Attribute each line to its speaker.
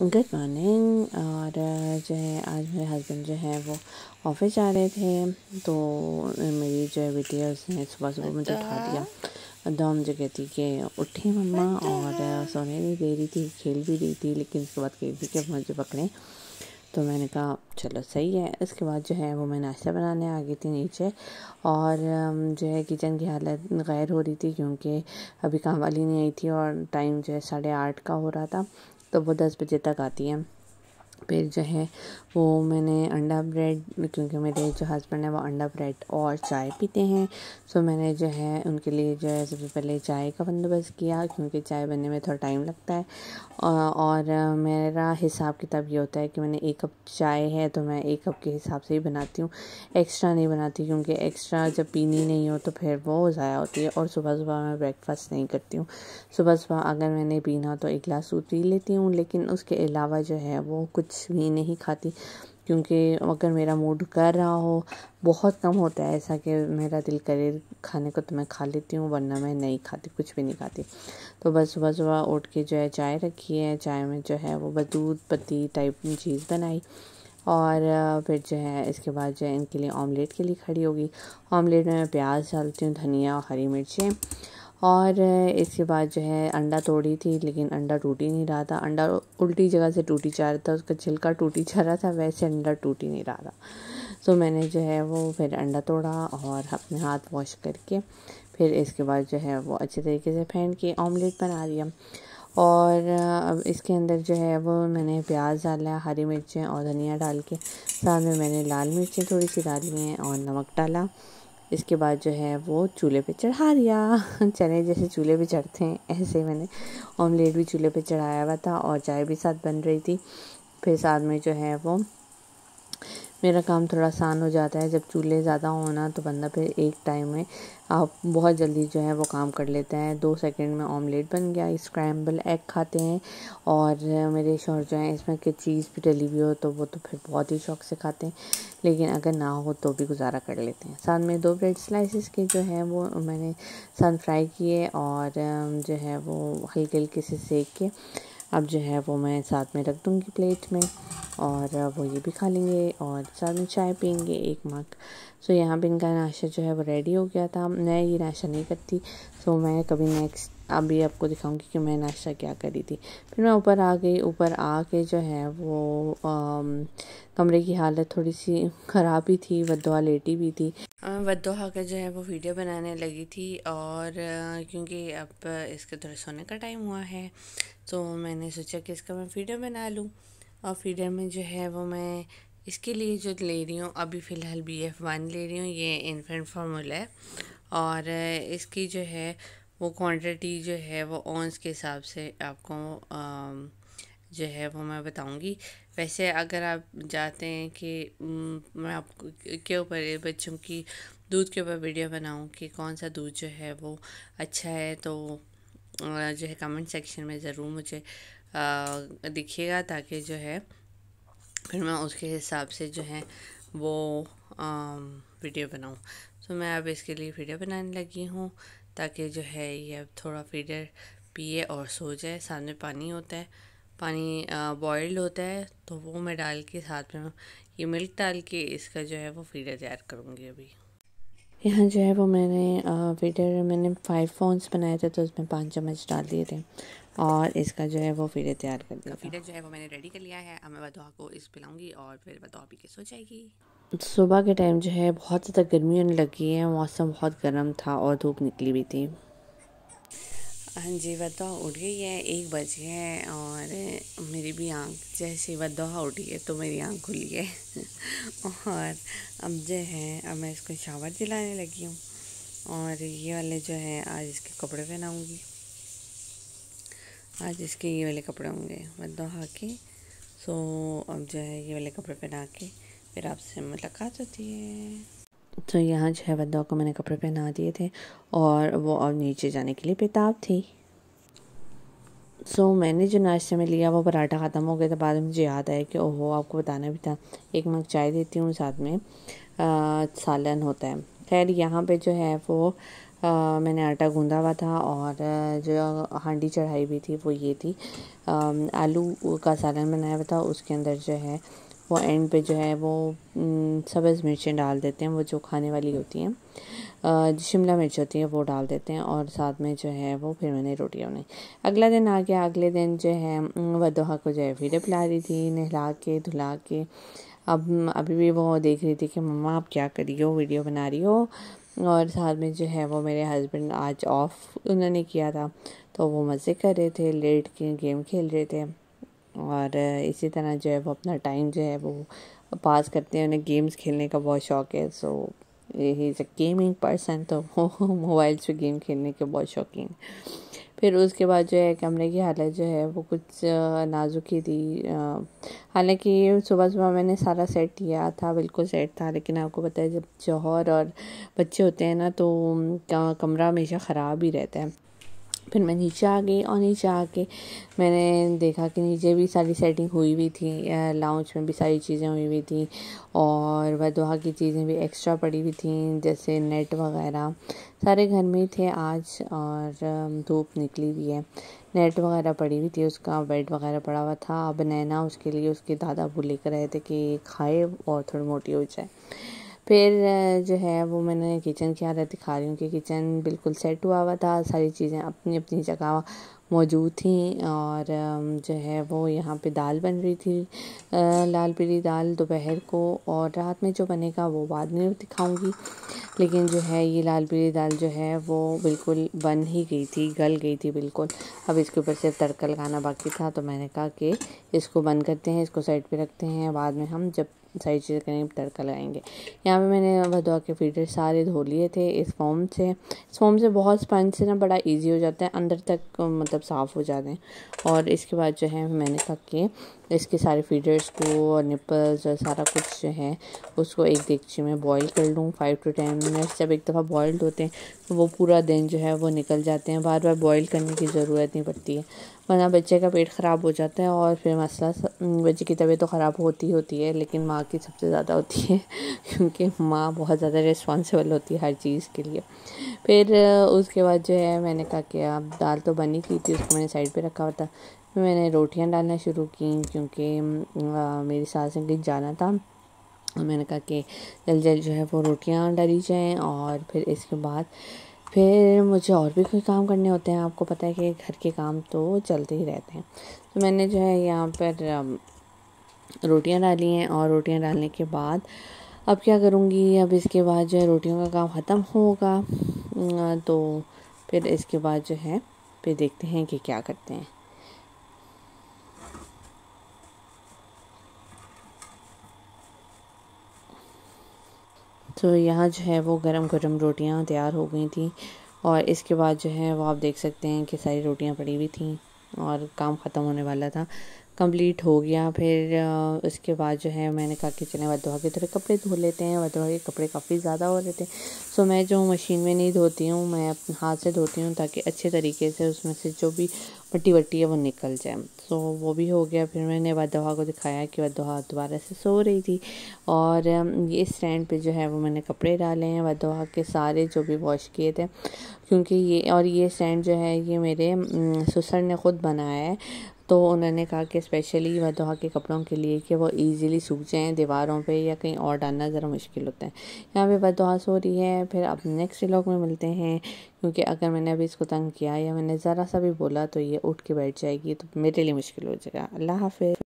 Speaker 1: Good morning और जो है आज मेरे हस्बैंड जो है वो ऑफिस जा रहे थे तो मेरी जो है बिटियर्स ने सुबह सुबह मुझे उठा अच्छा। दिया दो मुझे कहती कि उठी मम्मा अच्छा। और सोने नहीं दे रही थी खेल भी रही थी लेकिन उसके बाद कही थी कि मुझे पकड़े तो मैंने कहा चलो सही है इसके बाद जो है वो मैं नाश्ता बनाने आ गई थी नीचे और जो है किचन की हालत गैर हो रही थी क्योंकि अभी काम वाली नहीं आई थी और टाइम जो है साढ़े आठ का हो रहा था तो वो दस बजे तक आती हैं फिर जो है वो मैंने अंडा ब्रेड क्योंकि मेरे जो हस्बैंड हैं वो अंडा ब्रेड और चाय पीते हैं सो मैंने जो है उनके लिए जो है सबसे पहले चाय का बंदोबस्त किया क्योंकि चाय बनने में थोड़ा टाइम लगता है और मेरा हिसाब किताब ये होता है कि मैंने एक कप चाय है तो मैं एक कप के हिसाब से ही बनाती हूँ एक्स्ट्रा नहीं बनाती क्योंकि एक्स्ट्रा जब पीनी नहीं हो तो फिर वो ज़ाया होती है और सुबह सुबह मैं ब्रेकफास्ट नहीं करती हूँ सुबह सुबह अगर मैंने पीना तो एक गिलास दूध पी लेती हूँ लेकिन उसके अलावा जो है वो कुछ कुछ भी नहीं खाती क्योंकि अगर मेरा मूड कर रहा हो बहुत कम होता है ऐसा कि मेरा दिल करे खाने को तो मैं खा लेती हूँ वरना मैं नहीं खाती कुछ भी नहीं खाती तो बस सुबह सुबह उठ के जो है चाय रखी है चाय में जो है वो बस दूध पत्ती टाइप की चीज़ बनाई और फिर जो है इसके बाद जो है इनके लिए ऑमलेट के लिए खड़ी होगी ऑमलेट में मैं प्याज डालती हूँ धनिया और हरी मिर्चें और इसके बाद जो है अंडा तोड़ी थी लेकिन अंडा टूट ही नहीं रहा था अंडा उल्टी जगह से टूटी जा रहा था उसका छिलका टूटी जा रहा था वैसे अंडा टूट ही नहीं रहा था सो तो so, मैंने जो है वो फिर अंडा तोड़ा और अपने हाथ वॉश करके फिर इसके बाद जो है वो अच्छे तरीके से फेंक के ऑमलेट बना लिया और अब इसके अंदर जो है वो मैंने प्याज डाला हरी मिर्चें और धनिया डाल के साथ में मैंने लाल मिर्चें थोड़ी सी डाली हैं और नमक डाला इसके बाद जो है वो चूल्हे पे चढ़ा दिया चने जैसे चूल्हे पे चढ़ते हैं ऐसे मैंने ऑमलेट भी चूल्हे पे चढ़ाया हुआ था और चाय भी साथ बन रही थी फिर साथ में जो है वो मेरा काम थोड़ा आसान हो जाता है जब चूल्हे ज़्यादा होना तो बंदा फिर एक टाइम में आप बहुत जल्दी जो है वो काम कर लेता है दो सेकंड में ऑमलेट बन गया स्क्रैम्बल एग खाते हैं और मेरे शोर जो है इसमें कि चीज़ भी डली हुई हो तो वो तो फिर बहुत ही शौक से खाते हैं लेकिन अगर ना हो तो भी गुजारा कर लेते हैं साथ में दो ब्रेड स्लाइसिस के जो है वो मैंने सन फ्राई किए और जो है वो हल्के हल्के से सेक के अब जो है वो मैं साथ में रख दूँगी प्लेट में और वो ये भी खा लेंगे और साथ में चाय पियेंगे एक मग सो यहाँ पे इनका नाश्ता जो है वो रेडी हो गया था मैं ये नाश्ता नहीं करती सो मैं कभी नेक्स्ट अभी आपको दिखाऊंगी कि मैं नाश्ता क्या करी थी फिर मैं ऊपर आ गई ऊपर आके जो है वो कमरे की हालत थोड़ी सी ख़राब ही थी वद्दोहा लेटी भी थी वद्दोहा का जो है वो वीडियो बनाने लगी थी और क्योंकि अब इसके थोड़ा सोने का टाइम हुआ है तो मैंने सोचा कि इसका मैं वीडियो बना लूँ और वीडियो में जो है वो मैं इसके लिए जो ले रही हूँ अभी फ़िलहाल बी एफ़ वन ले रही हूँ ये इन्फेंट फार्मूला है और इसकी जो है वो क्वांटिटी जो है वो ऑन्स के हिसाब से आपको जो है वो मैं बताऊंगी वैसे अगर आप जाते हैं कि मैं आपको के ऊपर बच्चों की दूध के ऊपर वीडियो बनाऊं कि कौन सा दूध जो है वो अच्छा है तो जो है कमेंट सेक्शन में ज़रूर मुझे दिखिएगा ताकि जो है फिर मैं उसके हिसाब से जो है वो वीडियो बनाऊं तो मैं अब इसके लिए वीडियो बनाने लगी हूँ ताकि जो है ये थोड़ा फीडर पिए और सो जाए सामने पानी होता है पानी बॉयल्ड होता है तो वो मैं डाल के साथ में ये मिल्क डाल के इसका जो है वो फीडर तैयार करूँगी अभी यहाँ जो है वो मैंने वीडियो मैंने फाइव फोन्स बनाए थे तो उसमें पाँच चम्मच डाल दिए थे और इसका जो है वो फीडे तैयार कर दिया फीडे जो है वो मैंने रेडी कर लिया है अब मैं बदवा को इस पिलाऊंगी और फिर बदवा पी के सो जाएगी सुबह के टाइम जो है बहुत ज़्यादा गर्मी होने लगी है मौसम बहुत गर्म था और धूप निकली भी थी हाँ जी वदोह उठ गई है एक बज गए हैं और मेरी भी आँख जैसे वदोह उठी है तो मेरी आँख खुली है और अब जो है अब मैं इसको शावर दिलाने लगी हूँ और ये वाले जो है आज इसके कपड़े पहनाऊँगी आज इसके ये वाले कपड़े होंगे वदोहा के सो अब जो है ये वाले कपड़े पहना के फिर आपसे मुलाकात होती है तो यहाँ जो है वद्दा को मैंने कपड़े पहना दिए थे और वो और नीचे जाने के लिए बेताब थी सो so, मैंने जो नाश्ते में लिया वो पराठा ख़त्म हो गया था बाद में मुझे याद आया कि ओहो आपको बताना भी था एक मग चाय देती हूँ साथ में आ, सालन होता है खैर यहाँ पे जो है वो आ, मैंने आटा गूँधा हुआ था और जो हांडी चढ़ाई हुई थी वो ये थी आ, आलू का सालन बनाया हुआ था उसके अंदर जो है वो एंड पे जो है वो सब्ज़ मिर्चें डाल देते हैं वो जो खाने वाली होती हैं जो शिमला मिर्च होती है वो डाल देते हैं और साथ में जो है वो फिर मैंने रोटियाँ बनाई अगला दिन आ गया अगले दिन जो है वदोहा को जो है फिर पिला रही थी नहला के धुला के अब अभी भी वो देख रही थी कि मम्मा आप क्या करी हो वीडियो बना रही हो और साथ में जो है वो मेरे हस्बैंड आज ऑफ उन्होंने किया था तो वो मज़े कर रहे थे लेट के गेम खेल रहे थे और इसी तरह जो है वो अपना टाइम जो है वो पास करते हैं उन्हें गेम्स खेलने का बहुत शौक़ है so he is a gaming person तो वो मोबाइल से गेम खेलने के बहुत शौकीन फिर उसके बाद जो है कमरे की हालत जो है वो कुछ नाजुक ही थी हालांकि सुबह सुबह मैंने सारा सेट किया था बिल्कुल सेट था लेकिन आपको पता है जब जौहर और बच्चे होते हैं ना तो कमरा हमेशा ख़राब ही रहता है फिर मैं नीचे आ गई और नीचे आके मैंने देखा कि नीचे भी सारी सेटिंग हुई हुई थी लाउंज में भी सारी चीज़ें हुई हुई थी और वदवा की चीज़ें भी एक्स्ट्रा पड़ी हुई थी जैसे नेट वगैरह सारे घर में ही थे आज और धूप निकली हुई है नेट वगैरह पड़ी हुई थी उसका बेड वगैरह पड़ा हुआ था अब नैना उसके लिए उसके दादा वो लेकर आए थे कि खाए और थोड़ी मोटी हो जाए फिर जो है वो मैंने किचन की हालत दिखा रही हूँ कि किचन बिल्कुल सेट हुआ हुआ था सारी चीज़ें अपनी अपनी जगह मौजूद थी और जो है वो यहाँ पे दाल बन रही थी लाल पीली दाल दोपहर को और रात में जो बनेगा वो बाद में दिखाऊंगी लेकिन जो है ये लाल पीली दाल जो है वो बिल्कुल बन ही गई थी गल गई थी बिल्कुल अब इसके ऊपर सिर्फ तड़का लगाना बाकी था तो मैंने कहा कि इसको बंद करते हैं इसको साइड पे रखते हैं बाद में हम जब सारी चीज़ें करेंगे तड़का लगाएंगे यहाँ पे मैंने भदवा के फीडर सारे धो लिए थे इस फॉर्म से इस फॉर्म से बहुत स्पंज से ना बड़ा इजी हो जाता है अंदर तक मतलब साफ़ हो जाते हैं और इसके बाद जो है मैंने क्या किए इसके सारे फीडर्स को और निपल्स और सारा कुछ जो है उसको एक देखिए में बॉईल कर लूँ फाइव टू टेन मिनट्स जब एक दफ़ा बॉयल्ड होते हैं तो वो पूरा दिन जो है वो निकल जाते हैं बार बार बॉईल करने की ज़रूरत नहीं पड़ती है वरना बच्चे का पेट ख़राब हो जाता है और फिर मसला बच्चे की तबीयत तो ख़राब होती होती है लेकिन माँ की सबसे ज़्यादा होती है क्योंकि माँ बहुत ज़्यादा रिस्पॉन्सिबल होती है हर चीज़ के लिए फिर उसके बाद जो है मैंने कहा कि अब दाल तो बनी की थी उसको मैंने साइड पर रखा हुआ था मैंने रोटियां डालना शुरू की क्योंकि मेरी सास ने कहीं जाना था मैंने कहा कि जल्दी जल्दी जो है वो रोटियां डाली जाएँ और फिर इसके बाद फिर मुझे और भी कोई काम करने होते हैं आपको पता है कि घर के काम तो चलते ही रहते हैं तो मैंने जो है यहाँ पर रोटियां डाली हैं और रोटियां डालने के बाद अब क्या करूँगी अब इसके बाद जो है रोटियों का काम ख़त्म होगा तो फिर इसके बाद जो है फिर देखते हैं कि क्या करते हैं तो यहाँ जो है वो गरम गरम रोटियाँ तैयार हो गई थी और इसके बाद जो है वो आप देख सकते हैं कि सारी रोटियाँ पड़ी हुई थी और काम ख़त्म होने वाला था कंप्लीट हो गया फिर उसके बाद जो है मैंने कहा कि चले वधवा के थोड़े कपड़े धो लेते हैं वधवा के कपड़े काफ़ी ज़्यादा हो रहे थे सो मैं जो मशीन में नहीं धोती हूँ मैं अपने हाथ से धोती हूँ ताकि अच्छे तरीके से उसमें से जो भी पट्टी वट्टी है वो निकल जाए सो वो भी हो गया फिर मैंने वधवा को दिखाया कि वधवा दोबारा से सो रही थी और ये स्टैंड पे जो है वो मैंने कपड़े डाले हैं वधवा के सारे जो भी वॉश किए थे क्योंकि ये और ये स्टैंड जो है ये मेरे सुसर ने ख़ुद बनाया है तो उन्होंने कहा कि स्पेशली वदोहा के कपड़ों के लिए कि वो ईज़िली सूख जाएँ दीवारों पे या कहीं और डालना ज़रा मुश्किल होता है यहाँ पे वदोहा सो रही है फिर अब नेक्स्ट लॉक में मिलते हैं क्योंकि अगर मैंने अभी इसको तंग किया या मैंने ज़रा सा भी बोला तो ये उठ के बैठ जाएगी तो मेरे लिए मुश्किल हो जाएगा अल्लाह हाफि